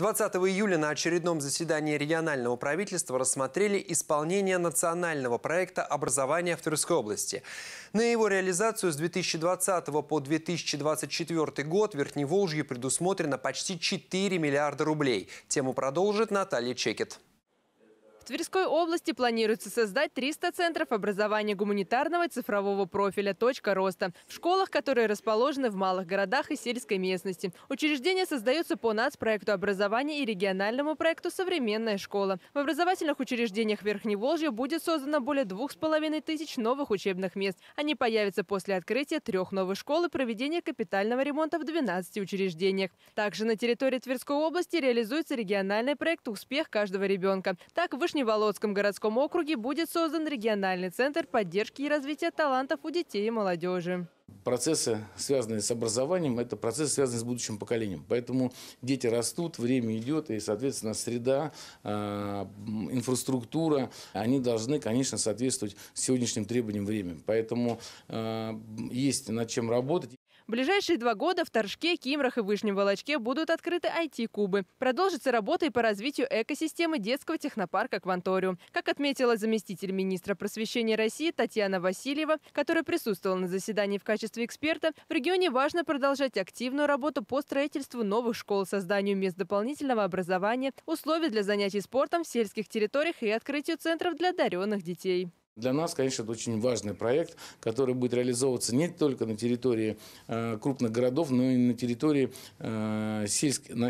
20 июля на очередном заседании регионального правительства рассмотрели исполнение национального проекта образования в Тверской области. На его реализацию с 2020 по 2024 год в Верхней Верхневолжье предусмотрено почти 4 миллиарда рублей. Тему продолжит Наталья Чекет. Тверской области планируется создать 300 центров образования гуманитарного и цифрового профиля «Точка роста» в школах, которые расположены в малых городах и сельской местности. Учреждения создаются по нацпроекту образования и региональному проекту «Современная школа». В образовательных учреждениях Верхневолжья будет создано более двух с половиной тысяч новых учебных мест. Они появятся после открытия трех новых школ и проведения капитального ремонта в 12 учреждениях. Также на территории Тверской области реализуется региональный проект «Успех каждого ребенка». Так, в Нижневолодском городском округе будет создан региональный центр поддержки и развития талантов у детей и молодежи. Процессы, связанные с образованием, это процессы, связанные с будущим поколением. Поэтому дети растут, время идет, и, соответственно, среда, а, инфраструктура, они должны, конечно, соответствовать сегодняшним требованиям времени. Поэтому а, есть над чем работать ближайшие два года в Торжке, Кимрах и Вышнем Волочке будут открыты IT-кубы. Продолжится работа и по развитию экосистемы детского технопарка «Кванториум». Как отметила заместитель министра просвещения России Татьяна Васильева, которая присутствовала на заседании в качестве эксперта, в регионе важно продолжать активную работу по строительству новых школ, созданию мест дополнительного образования, условий для занятий спортом в сельских территориях и открытию центров для даренных детей. Для нас, конечно, это очень важный проект, который будет реализовываться не только на территории э, крупных городов, но и на территории э, на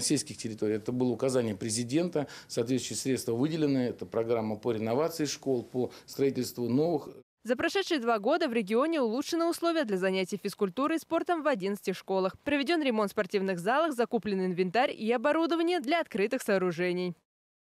сельских территориях. Это было указание президента, соответствующие средства выделены, это программа по реновации школ, по строительству новых. За прошедшие два года в регионе улучшены условия для занятий физкультурой и спортом в 11 школах. Проведен ремонт спортивных залов, закуплен инвентарь и оборудование для открытых сооружений.